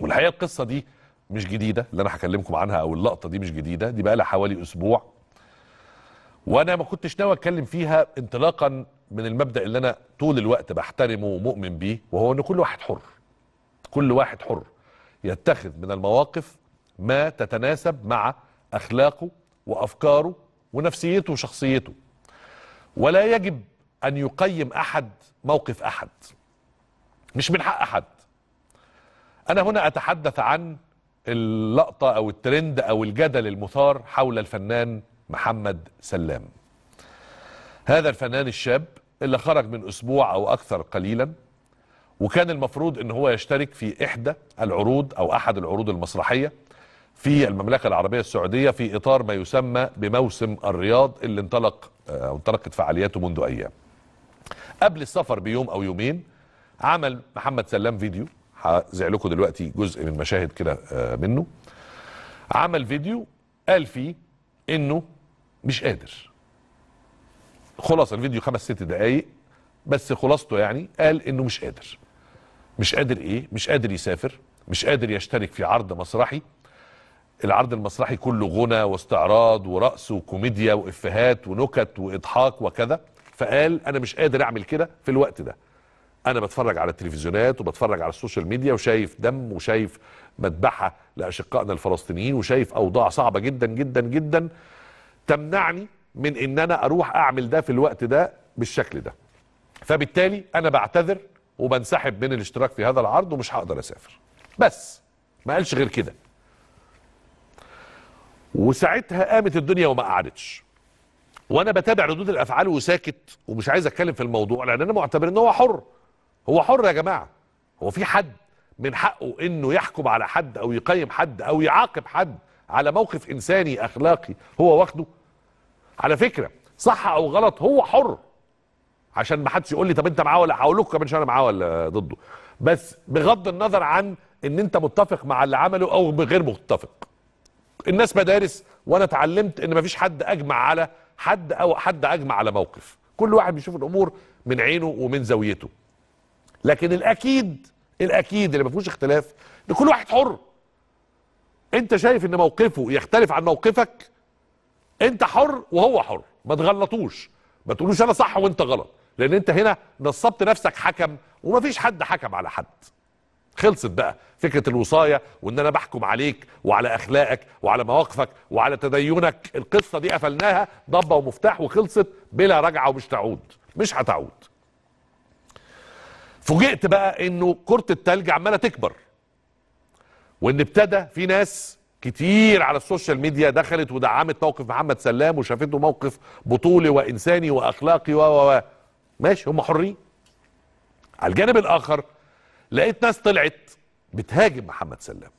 والحقيقه القصه دي مش جديده اللي انا هكلمكم عنها او اللقطه دي مش جديده دي بقى لها حوالي اسبوع وانا ما كنتش ناوي اتكلم فيها انطلاقا من المبدا اللي انا طول الوقت بحترمه ومؤمن بيه وهو ان كل واحد حر كل واحد حر يتخذ من المواقف ما تتناسب مع اخلاقه وافكاره ونفسيته وشخصيته ولا يجب ان يقيم احد موقف احد مش من حق احد أنا هنا أتحدث عن اللقطة أو الترند أو الجدل المثار حول الفنان محمد سلام هذا الفنان الشاب اللي خرج من أسبوع أو أكثر قليلا وكان المفروض أن هو يشترك في إحدى العروض أو أحد العروض المسرحية في المملكة العربية السعودية في إطار ما يسمى بموسم الرياض اللي انطلق أو آه، انطلقت فعالياته منذ أيام قبل السفر بيوم أو يومين عمل محمد سلام فيديو هذيع لكم دلوقتي جزء من مشاهد كده آه، منه عمل فيديو قال فيه انه مش قادر خلاصه الفيديو خمس ست دقايق بس خلاصته يعني قال انه مش قادر مش قادر ايه مش قادر يسافر مش قادر يشترك في عرض مسرحي العرض المسرحي كله غنى واستعراض ورقص وكوميديا وافيهات ونكت واضحاك وكذا فقال انا مش قادر اعمل كده في الوقت ده انا بتفرج على التلفزيونات وبتفرج على السوشيال ميديا وشايف دم وشايف مذبحه لاشقائنا الفلسطينيين وشايف اوضاع صعبه جدا جدا جدا تمنعني من ان انا اروح اعمل ده في الوقت ده بالشكل ده فبالتالي انا بعتذر وبنسحب من الاشتراك في هذا العرض ومش هقدر اسافر بس ما قالش غير كده وساعتها قامت الدنيا وما قعدتش وانا بتابع ردود الافعال وساكت ومش عايز اتكلم في الموضوع لان انا معتبر ان هو حر هو حر يا جماعه هو في حد من حقه انه يحكم على حد او يقيم حد او يعاقب حد على موقف انساني اخلاقي هو واخده على فكره صح او غلط هو حر عشان ما حدش يقول لي طب انت معاه ولا هقول لكم كمان انا معاه ولا ضده بس بغض النظر عن ان انت متفق مع اللي عمله او غير متفق الناس مدارس وانا اتعلمت ان مفيش حد اجمع على حد او حد اجمع على موقف كل واحد بيشوف الامور من عينه ومن زاويته لكن الاكيد الاكيد اللي ما فيهوش اختلاف ان كل واحد حر انت شايف ان موقفه يختلف عن موقفك انت حر وهو حر ما تغلطوش ما تقولوش انا صح وانت غلط لان انت هنا نصبت نفسك حكم وما فيش حد حكم على حد خلصت بقى فكره الوصايه وان انا بحكم عليك وعلى اخلاقك وعلى مواقفك وعلى تدينك القصه دي قفلناها ضبه ومفتاح وخلصت بلا رجعه ومش تعود مش هتعود فوجئت بقى انه كرة التلج عمالة تكبر وان ابتدى في ناس كتير على السوشيال ميديا دخلت ودعمت موقف محمد سلام وشافته موقف بطولي وانساني واخلاقي و و ماشي هم حرين على الجانب الاخر لقيت ناس طلعت بتهاجم محمد سلام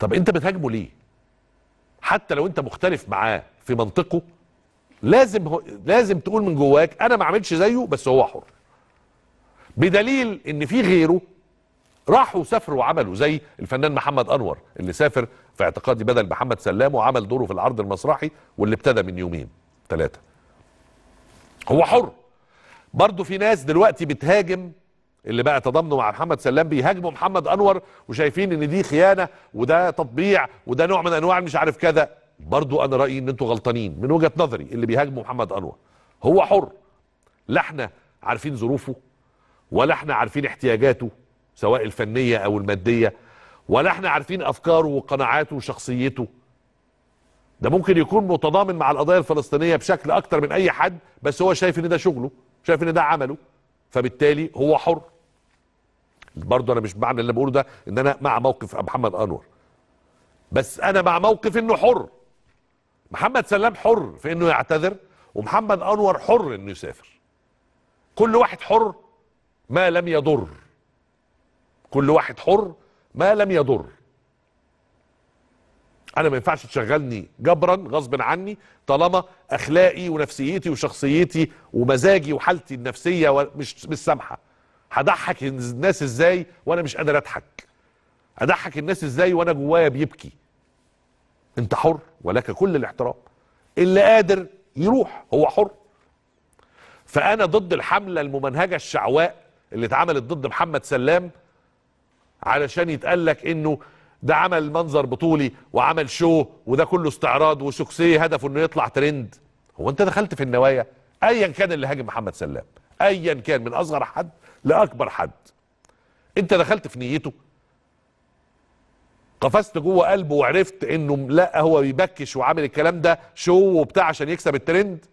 طب انت بتهاجمه ليه حتى لو انت مختلف معاه في منطقه لازم لازم تقول من جواك انا ما عملتش زيه بس هو حر بدليل ان في غيره راحوا سافروا وعملوا زي الفنان محمد انور اللي سافر في اعتقادي بدل محمد سلام وعمل دوره في العرض المسرحي واللي ابتدى من يومين ثلاثه هو حر برضه في ناس دلوقتي بتهاجم اللي بقى تضامنوا مع محمد سلام بيهاجموا محمد انور وشايفين ان دي خيانه وده تطبيع وده نوع من انواع مش عارف كذا برضو انا رايي ان انتوا غلطانين من وجهه نظري اللي بيهاجموا محمد انور هو حر لا احنا عارفين ظروفه ولا احنا عارفين احتياجاته سواء الفنية او المادية ولا احنا عارفين افكاره وقناعاته وشخصيته ده ممكن يكون متضامن مع القضايا الفلسطينية بشكل اكتر من اي حد بس هو شايف ان ده شغله شايف ان ده عمله فبالتالي هو حر برضه انا مش معنى اللي بقوله ده ان انا مع موقف محمد انور بس انا مع موقف انه حر محمد سلام حر في انه يعتذر ومحمد انور حر انه يسافر كل واحد حر ما لم يضر كل واحد حر ما لم يضر انا ما ينفعش تشغلني جبرا غصب عني طالما اخلاقي ونفسيتي وشخصيتي ومزاجي وحالتي النفسيه مش مش سامحه هضحك الناس ازاي وانا مش قادر اضحك اضحك الناس ازاي وانا جوايا بيبكي انت حر ولك كل الاحترام اللي قادر يروح هو حر فانا ضد الحمله الممنهجه الشعواء اللي اتعملت ضد محمد سلام علشان يتقال لك انه ده عمل منظر بطولي وعمل شو وده كله استعراض وشخصيه هدفه انه يطلع ترند هو انت دخلت في النوايا ايا كان اللي هاجم محمد سلام ايا كان من اصغر حد لاكبر حد انت دخلت في نيته قفزت جوه قلبه وعرفت انه لا هو بيبكش وعامل الكلام ده شو وبتاع عشان يكسب الترند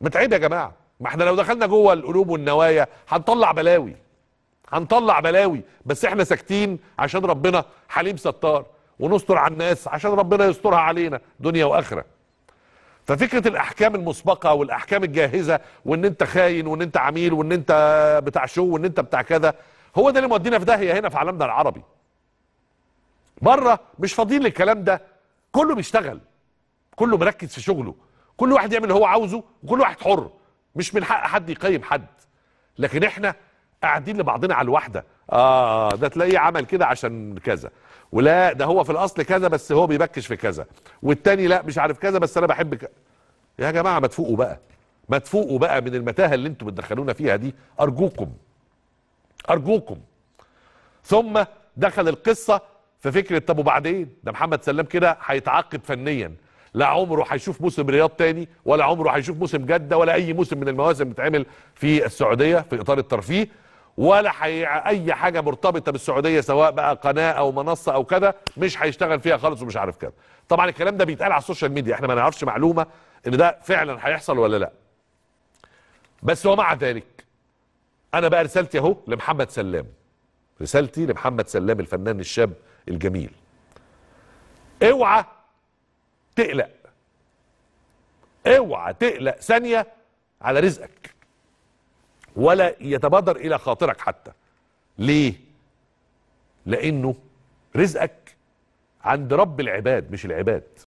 متعب يا جماعه ما احنا لو دخلنا جوه القلوب والنوايا هنطلع بلاوي هنطلع بلاوي بس احنا ساكتين عشان ربنا حليم ستار ونستر على الناس عشان ربنا يسترها علينا دنيا واخره ففكره الاحكام المسبقه والاحكام الجاهزه وان انت خاين وان انت عميل وان انت بتاع شو وان انت بتاع كذا هو ده اللي مودينا في داهيه هنا في عالمنا العربي بره مش فاضيين للكلام ده كله بيشتغل كله مركز في شغله كل واحد يعمل اللي هو عاوزه وكل واحد حر مش من حق حد يقيم حد لكن احنا قاعدين لبعضنا على الواحده اه ده تلاقيه عمل كده عشان كذا ولا ده هو في الاصل كذا بس هو بيبكش في كذا والتاني لا مش عارف كذا بس انا بحب كذا يا جماعه ما تفوقوا بقى ما تفوقوا بقى من المتاهه اللي انتم بتدخلونا فيها دي ارجوكم ارجوكم ثم دخل القصه في فكره طب وبعدين ده محمد سلام كده هيتعاقب فنيا لا عمره هيشوف موسم رياض تاني ولا عمره هيشوف موسم جده ولا اي موسم من المواسم بتعمل في السعوديه في اطار الترفيه ولا حي... اي حاجه مرتبطه بالسعوديه سواء بقى قناه او منصه او كذا مش هيشتغل فيها خالص ومش عارف كذا طبعا الكلام ده بيتقال على السوشيال ميديا احنا ما نعرفش معلومه ان ده فعلا هيحصل ولا لا بس ومع ذلك انا بقى رسالتي اهو لمحمد سلام رسالتي لمحمد سلام الفنان الشاب الجميل اوعى تقلق اوعى تقلق ثانية على رزقك ولا يتبادر الى خاطرك حتى ليه لانه رزقك عند رب العباد مش العباد